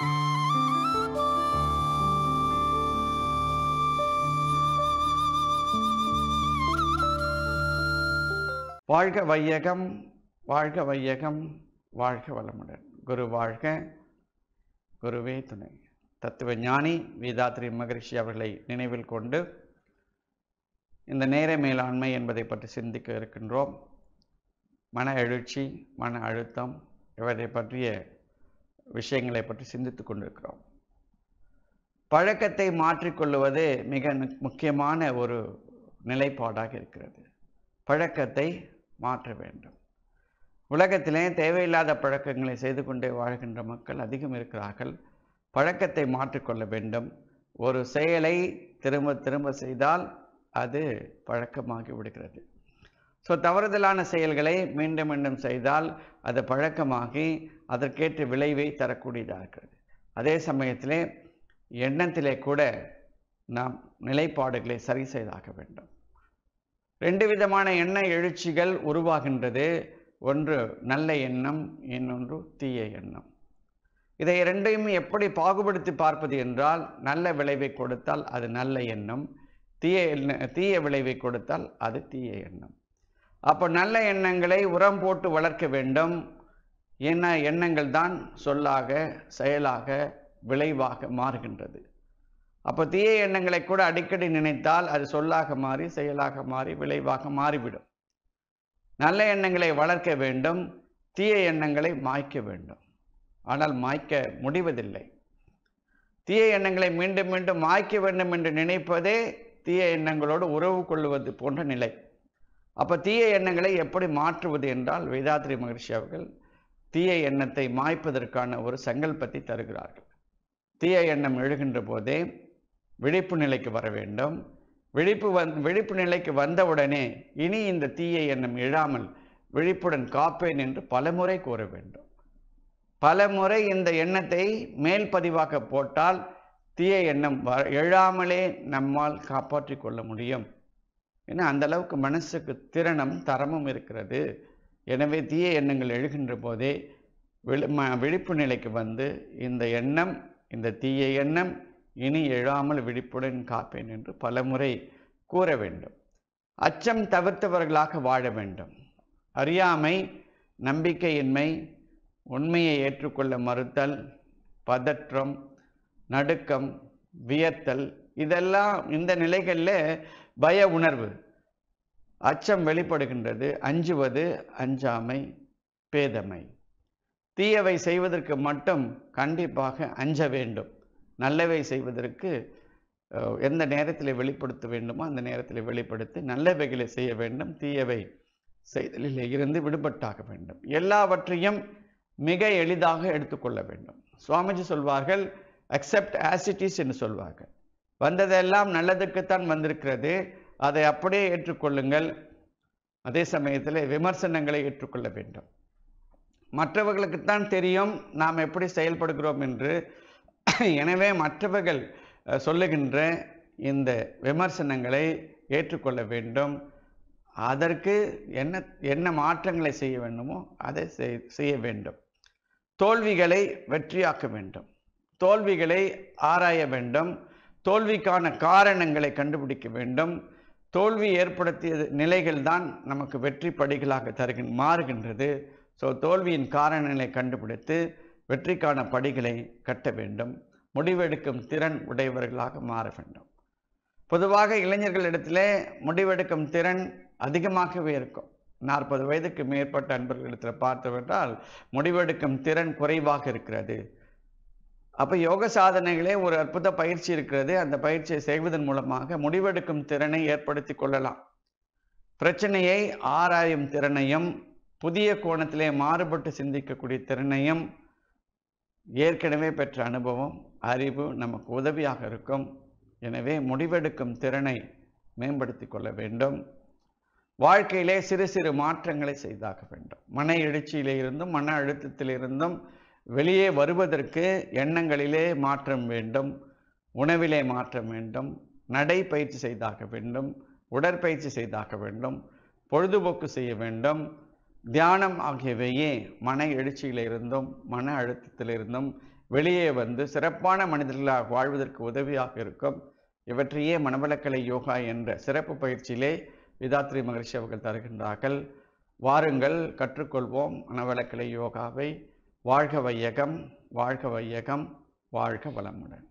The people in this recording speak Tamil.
வாழ்க வையகம் வாழ்க வையகம் வாழ்க வளமுடன் குரு வாழ்க குருவே துணை தத்துவ ஞானி வேதாத்ரி மகரிஷி அவர்களை நினைவில் கொண்டு இந்த நேர மேலாண்மை என்பதை பற்றி சிந்திக்க இருக்கின்றோம் மன எழுச்சி மன அழுத்தம் இவற்றை பற்றிய விஷயங்களை பற்றி சிந்தித்து கொண்டிருக்கிறோம் பழக்கத்தை மாற்றிக்கொள்வது மிக முக்கியமான ஒரு நிலைப்பாடாக இருக்கிறது பழக்கத்தை மாற்ற வேண்டும் உலகத்திலே தேவையில்லாத பழக்கங்களை செய்து கொண்டே வாழ்கின்ற மக்கள் அதிகம் இருக்கிறார்கள் பழக்கத்தை மாற்றிக்கொள்ள வேண்டும் ஒரு செயலை திரும்ப திரும்ப செய்தால் அது பழக்கமாகி விடுகிறது ஸோ தவறுதலான செயல்களை மீண்டும் மீண்டும் செய்தால் அது பழக்கமாகி அதற்கேற்ற விளைவை தரக்கூடியதாக இருக்கிறது அதே சமயத்திலே எண்ணத்திலே கூட நாம் நிலைப்பாடுகளை சரி செய்தாக வேண்டும் ரெண்டு விதமான எண்ண எழுச்சிகள் உருவாகின்றது ஒன்று நல்ல எண்ணம் இன்னொன்று தீய எண்ணம் இதை இரண்டையும் எப்படி பாகுபடுத்தி பார்ப்பது என்றால் நல்ல விளைவை கொடுத்தால் அது நல்ல எண்ணம் தீய தீய விளைவை கொடுத்தால் அது தீய எண்ணம் அப்போ நல்ல எண்ணங்களை உரம் போட்டு வளர்க்க வேண்டும் என்ன எண்ணங்கள் தான் சொல்லாக செயலாக விளைவாக மாறுகின்றது அப்போ தீய எண்ணங்களை கூட அடிக்கடி நினைத்தால் அது சொல்லாக மாறி செயலாக மாறி விளைவாக மாறிவிடும் நல்ல எண்ணங்களை வளர்க்க வேண்டும் தீய எண்ணங்களை மாய்க்க வேண்டும் ஆனால் மாய்க்க முடிவதில்லை தீய எண்ணங்களை மீண்டும் மீண்டும் மாய்க்க வேண்டும் என்று நினைப்பதே தீய எண்ணங்களோடு உறவு கொள்வது போன்ற நிலை அப்போ தீய எண்ணங்களை எப்படி மாற்றுவது என்றால் வேதாத்ரி மகிழ்ச்சி அவர்கள் தீய எண்ணத்தை மாய்ப்பதற்கான ஒரு சங்கல்பத்தை தருகிறார்கள் தீய எண்ணம் எழுகின்ற போதே விழிப்பு நிலைக்கு வர வேண்டும் விழிப்பு வந் விழிப்பு நிலைக்கு வந்தவுடனே இனி இந்த தீய எண்ணம் எழாமல் விழிப்புடன் காப்பேன் என்று பலமுறை கூற வேண்டும் பலமுறை இந்த எண்ணத்தை மேல் பதிவாக போட்டால் தீய எண்ணம் வ எழாமலே நம்மால் காப்பாற்றி கொள்ள முடியும் ஏன்னா அந்தளவுக்கு மனசுக்கு திறனும் தரமும் இருக்கிறது எனவே தீய எண்ணங்கள் எழுகின்ற போதே ம விழிப்பு நிலைக்கு வந்து இந்த எண்ணம் இந்த தீய எண்ணம் இனி எழாமல் விழிப்புடன் காப்பேன் என்று பலமுறை கூற வேண்டும் அச்சம் தவிர்த்தவர்களாக வாழ வேண்டும் அறியாமை நம்பிக்கையின்மை உண்மையை ஏற்றுக்கொள்ள மறுத்தல் பதற்றம் நடுக்கம் வியத்தல் இதெல்லாம் இந்த நிலைகளில் பய உணர்வு அச்சம் வெளிப்படுகின்றது அஞ்சுவது அஞ்சாமை பேதமை தீயவை செய்வதற்கு மட்டும் கண்டிப்பாக அஞ்ச வேண்டும் நல்லவை செய்வதற்கு எந்த நேரத்தில் வெளிப்படுத்த வேண்டுமோ அந்த நேரத்தில் வெளிப்படுத்தி நல்லவைகளை செய்ய வேண்டும் தீயவை செய்தலில் இருந்து விடுபட்டாக வேண்டும் எல்லாவற்றையும் மிக எளிதாக எடுத்துக்கொள்ள வேண்டும் சுவாமிஜி சொல்வார்கள் அக்செப்ட் ஆசிட்டிஸ் என்று சொல்வார்கள் வந்ததெல்லாம் நல்லதுக்குத்தான் வந்திருக்கிறது அதை அப்படியே ஏற்றுக்கொள்ளுங்கள் அதே சமயத்தில் விமர்சனங்களை ஏற்றுக்கொள்ள வேண்டும் மற்றவர்களுக்குத்தான் தெரியும் நாம் எப்படி செயல்படுகிறோம் என்று எனவே மற்றவர்கள் சொல்லுகின்ற இந்த விமர்சனங்களை ஏற்றுக்கொள்ள வேண்டும் அதற்கு என்ன என்ன மாற்றங்களை செய்ய வேண்டுமோ அதை செய்ய வேண்டும் தோல்விகளை வெற்றியாக்க வேண்டும் தோல்விகளை ஆராய வேண்டும் தோல்விக்கான காரணங்களை கண்டுபிடிக்க வேண்டும் தோல்வி ஏற்படுத்திய நிலைகள் தான் நமக்கு வெற்றி படிகளாக தருகின் மாறுகின்றது ஸோ தோல்வியின் காரணங்களை கண்டுபிடித்து வெற்றிக்கான படிகளை கட்ட வேண்டும் முடிவெடுக்கும் திறன் உடையவர்களாக மாற வேண்டும் பொதுவாக இளைஞர்களிடத்திலே முடிவெடுக்கும் திறன் அதிகமாகவே இருக்கும் நாற்பது வயதுக்கு மேற்பட்ட அன்பர்களிடத்தில் பார்த்தவென்றால் முடிவெடுக்கும் திறன் குறைவாக இருக்கிறது அப்போ யோக சாதனைகளே ஒரு அற்புத பயிற்சி இருக்கிறது அந்த பயிற்சியை செய்வதன் மூலமாக முடிவெடுக்கும் திறனை ஏற்படுத்தி கொள்ளலாம் பிரச்சனையை ஆராயும் திறனையும் புதிய கோணத்திலே மாறுபட்டு சிந்திக்கக்கூடிய திறனையும் ஏற்கனவே பெற்ற அனுபவம் அறிவு நமக்கு உதவியாக இருக்கும் எனவே முடிவெடுக்கும் திறனை மேம்படுத்தி கொள்ள வேண்டும் வாழ்க்கையிலே சிறு சிறு மாற்றங்களை செய்தாக வேண்டும் மன எழுச்சியிலிருந்தும் மன அழுத்தத்திலிருந்தும் வெளியே வருவதற்கு எண்ணங்களிலே மாற்றம் வேண்டும் உணவிலே மாற்றம் வேண்டும் நடை பயிற்சி செய்தாக வேண்டும் உடற்பயிற்சி செய்தாக வேண்டும் பொழுதுபோக்கு செய்ய வேண்டும் தியானம் ஆகியவையே மன எழுச்சியிலிருந்தும் மன அழுத்தத்திலிருந்தும் வெளியே வந்து சிறப்பான மனிதர்களாக வாழ்வதற்கு உதவியாக இருக்கும் இவற்றையே மனவளக்கலை யோகா என்ற சிறப்பு பயிற்சியிலே விதாத்ரி மகர்ஷி அவர்கள் தருகின்றார்கள் வாருங்கள் கற்றுக்கொள்வோம் மனவளக்கலை யோகாவை வாழ்க வையகம் வாழ்க வையகம் வாழ்க வளமுடன்